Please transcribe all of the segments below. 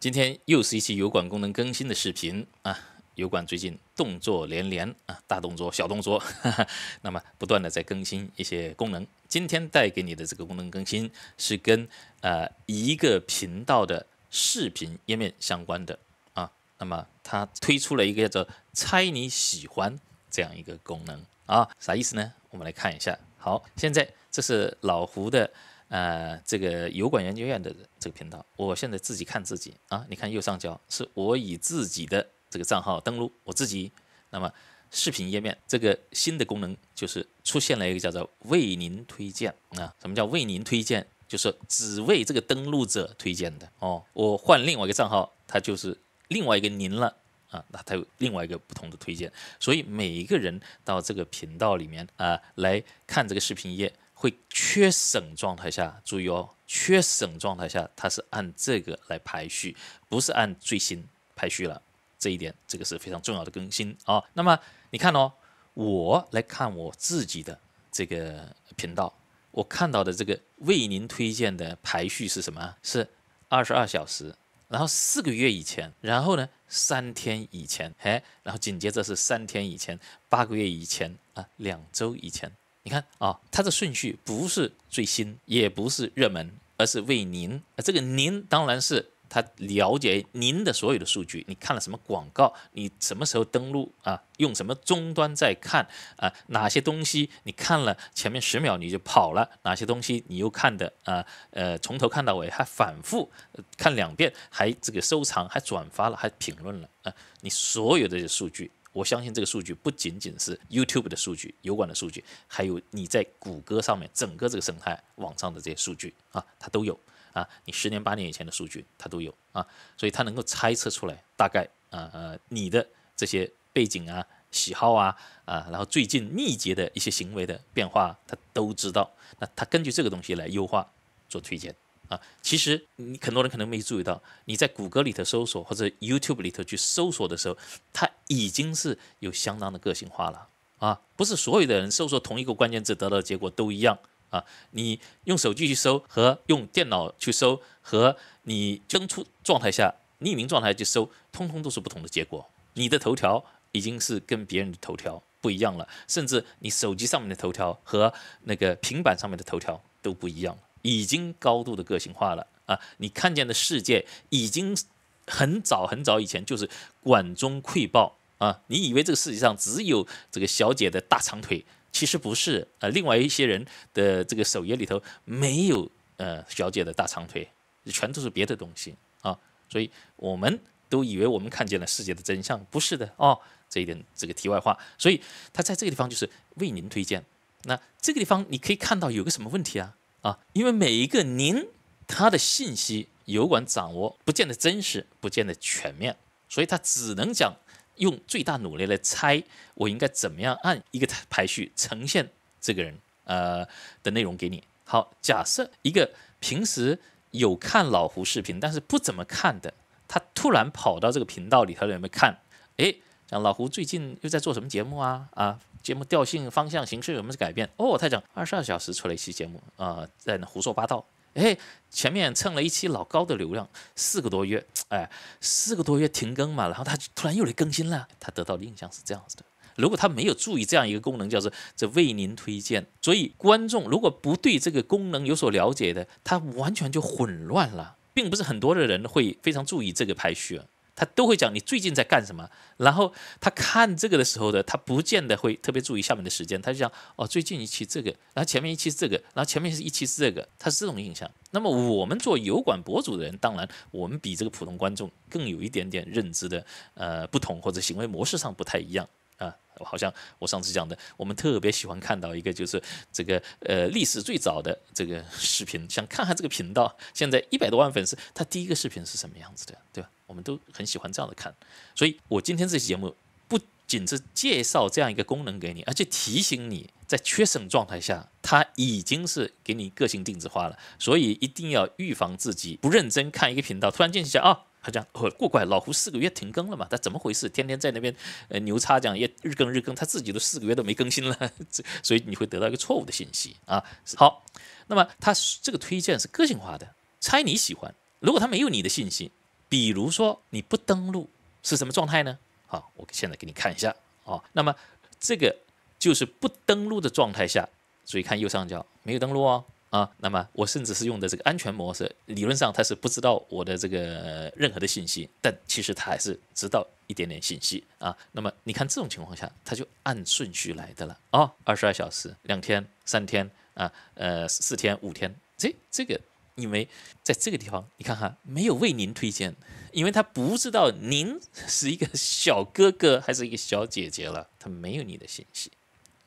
今天又是一期油管功能更新的视频啊！油管最近动作连连啊，大动作、小动作，哈哈，那么不断的在更新一些功能。今天带给你的这个功能更新是跟呃一个频道的视频页面相关的啊。那么它推出了一个叫做“猜你喜欢”这样一个功能啊，啥意思呢？我们来看一下。好，现在这是老胡的。呃，这个油管研究院的这个频道，我现在自己看自己啊，你看右上角是我以自己的这个账号登录我自己，那么视频页面这个新的功能就是出现了一个叫做“为您推荐”啊，什么叫“为您推荐”？就是只为这个登录者推荐的哦。我换另外一个账号，它就是另外一个您了啊，那它有另外一个不同的推荐。所以每一个人到这个频道里面啊，来看这个视频页。会缺省状态下，注意哦，缺省状态下它是按这个来排序，不是按最新排序了。这一点，这个是非常重要的更新啊。那么你看哦，我来看我自己的这个频道，我看到的这个为您推荐的排序是什么？是二十二小时，然后四个月以前，然后呢三天以前，哎，然后紧接着是三天以前，八个月以前啊，两周以前。你看啊，它的顺序不是最新，也不是热门，而是为您。这个“您”当然是他了解您的所有的数据。你看了什么广告？你什么时候登录啊？用什么终端在看啊？哪些东西你看了？前面十秒你就跑了，哪些东西你又看的啊？呃，从头看到尾，还反复看两遍，还这个收藏，还转发了，还评论了啊？你所有的数据。我相信这个数据不仅仅是 YouTube 的数据、油管的数据，还有你在谷歌上面整个这个生态网上的这些数据啊，它都有啊。你十年八年以前的数据它都有啊，所以它能够猜测出来大概啊呃你的这些背景啊、喜好啊啊，然后最近密集的一些行为的变化它都知道。那它根据这个东西来优化做推荐。啊，其实你很多人可能没注意到，你在谷歌里头搜索或者 YouTube 里头去搜索的时候，它已经是有相当的个性化了啊。不是所有的人搜索同一个关键字得到的结果都一样啊。你用手机去搜和用电脑去搜，和你登出状态下匿名状态去搜，通通都是不同的结果。你的头条已经是跟别人的头条不一样了，甚至你手机上面的头条和那个平板上面的头条都不一样。已经高度的个性化了啊！你看见的世界已经很早很早以前就是管中窥豹啊！你以为这个世界上只有这个小姐的大长腿，其实不是啊。另外一些人的这个首页里头没有呃小姐的大长腿，全都是别的东西啊。所以我们都以为我们看见了世界的真相，不是的哦。这一点这个题外话，所以他在这个地方就是为您推荐。那这个地方你可以看到有个什么问题啊？啊，因为每一个您，他的信息有关掌握不见得真实，不见得全面，所以他只能讲用最大努力来猜，我应该怎么样按一个排序呈现这个人呃的内容给你。好，假设一个平时有看老胡视频，但是不怎么看的，他突然跑到这个频道里头里面看，哎。讲老胡最近又在做什么节目啊？啊，节目调性、方向、形式有没有改变？哦，他讲二十二小时出了一期节目，啊，在那胡说八道。哎，前面蹭了一期老高的流量，四个多月，哎，四个多月停更嘛，然后他突然又来更新了。他得到的印象是这样子的。如果他没有注意这样一个功能，叫做“这为您推荐”，所以观众如果不对这个功能有所了解的，他完全就混乱了，并不是很多的人会非常注意这个排序。他都会讲你最近在干什么，然后他看这个的时候呢，他不见得会特别注意下面的时间，他就讲哦，最近一期这个，然后前面一期这个，然后前面是一期是这个，他是这种印象。那么我们做油管博主的人，当然我们比这个普通观众更有一点点认知的呃不同，或者行为模式上不太一样。啊，好像我上次讲的，我们特别喜欢看到一个，就是这个呃历史最早的这个视频，想看看这个频道现在一百多万粉丝，他第一个视频是什么样子的，对吧？我们都很喜欢这样的看。所以，我今天这期节目不仅是介绍这样一个功能给你，而且提醒你在缺省状态下，它已经是给你个性定制化了，所以一定要预防自己不认真看一个频道，突然间想一下啊。他讲哦，过怪老胡四个月停更了嘛？他怎么回事？天天在那边呃牛叉讲也日更日更，他自己都四个月都没更新了，所以你会得到一个错误的信息啊。好，那么他这个推荐是个性化的，猜你喜欢。如果他没有你的信息，比如说你不登录，是什么状态呢？好，我现在给你看一下哦。那么这个就是不登录的状态下，注意看右上角没有登录哦，啊，那么我甚至是用的这个安全模式，理论上他是不知道我的这个任何的信息，但其实他还是知道一点点信息啊。那么你看这种情况下，他就按顺序来的了啊，二十二小时、两天、三天啊，呃，四天、五天，这这个因为在这个地方，你看看没有为您推荐，因为他不知道您 是一个小哥哥还是一个小姐姐了，他没有你的信息，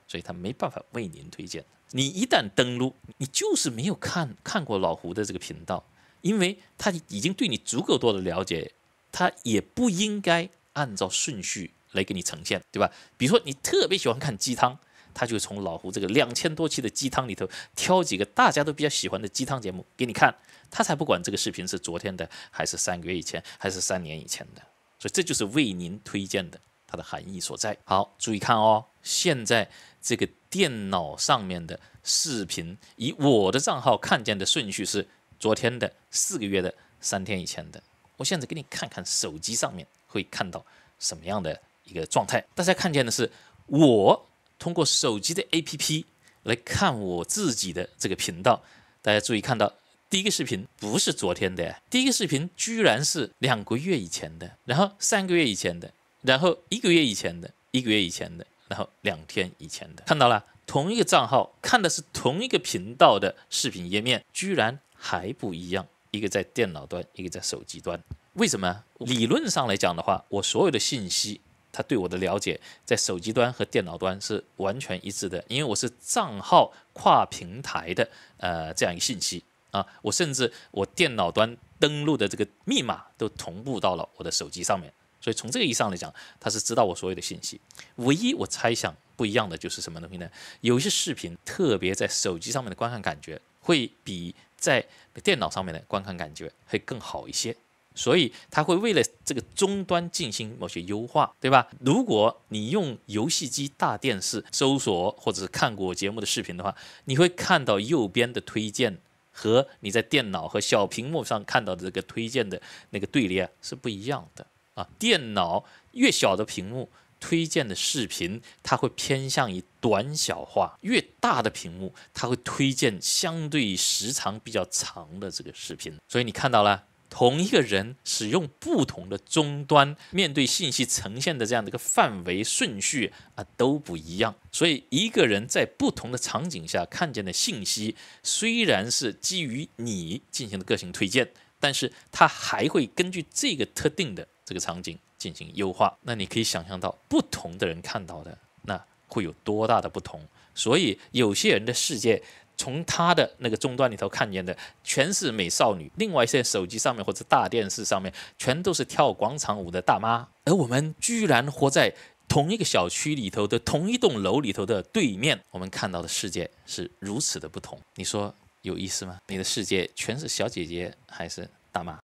所以他没办法为您推荐。你一旦登录，你就是没有看看过老胡的这个频道，因为他已经对你足够多的了解，他也不应该按照顺序来给你呈现，对吧？比如说你特别喜欢看鸡汤，他就从老胡这个两千多期的鸡汤里头挑几个大家都比较喜欢的鸡汤节目给你看，他才不管这个视频是昨天的还是三个月以前还是三年以前的，所以这就是为您推荐的它的含义所在。好，注意看哦，现在这个。电脑上面的视频，以我的账号看见的顺序是昨天的、四个月的、三天以前的。我现在给你看看手机上面会看到什么样的一个状态。大家看见的是我通过手机的 APP 来看我自己的这个频道。大家注意看到第一个视频不是昨天的，第一个视频居然是两个月以前的，然后三个月以前的，然后一个月以前的，一个月以前的。然后两天以前的，看到了同一个账号看的是同一个频道的视频页面，居然还不一样，一个在电脑端，一个在手机端，为什么？理论上来讲的话，我所有的信息，他对我的了解，在手机端和电脑端是完全一致的，因为我是账号跨平台的，呃，这样一个信息啊，我甚至我电脑端登录的这个密码都同步到了我的手机上面。所以从这个意义上来讲，他是知道我所有的信息。唯一我猜想不一样的就是什么东西呢？有些视频，特别在手机上面的观看感觉会比在电脑上面的观看感觉会更好一些。所以他会为了这个终端进行某些优化，对吧？如果你用游戏机、大电视搜索或者是看过我节目的视频的话，你会看到右边的推荐和你在电脑和小屏幕上看到的这个推荐的那个队列是不一样的。啊，电脑越小的屏幕推荐的视频，它会偏向于短小化；越大的屏幕，它会推荐相对时长比较长的这个视频。所以你看到了，同一个人使用不同的终端，面对信息呈现的这样的一个范围顺序啊，都不一样。所以一个人在不同的场景下看见的信息，虽然是基于你进行的个性推荐，但是它还会根据这个特定的。这个场景进行优化，那你可以想象到不同的人看到的那会有多大的不同。所以有些人的世界，从他的那个终端里头看见的全是美少女，另外一些手机上面或者大电视上面全都是跳广场舞的大妈。而我们居然活在同一个小区里头的同一栋楼里头的对面，我们看到的世界是如此的不同。你说有意思吗？你的世界全是小姐姐还是大妈？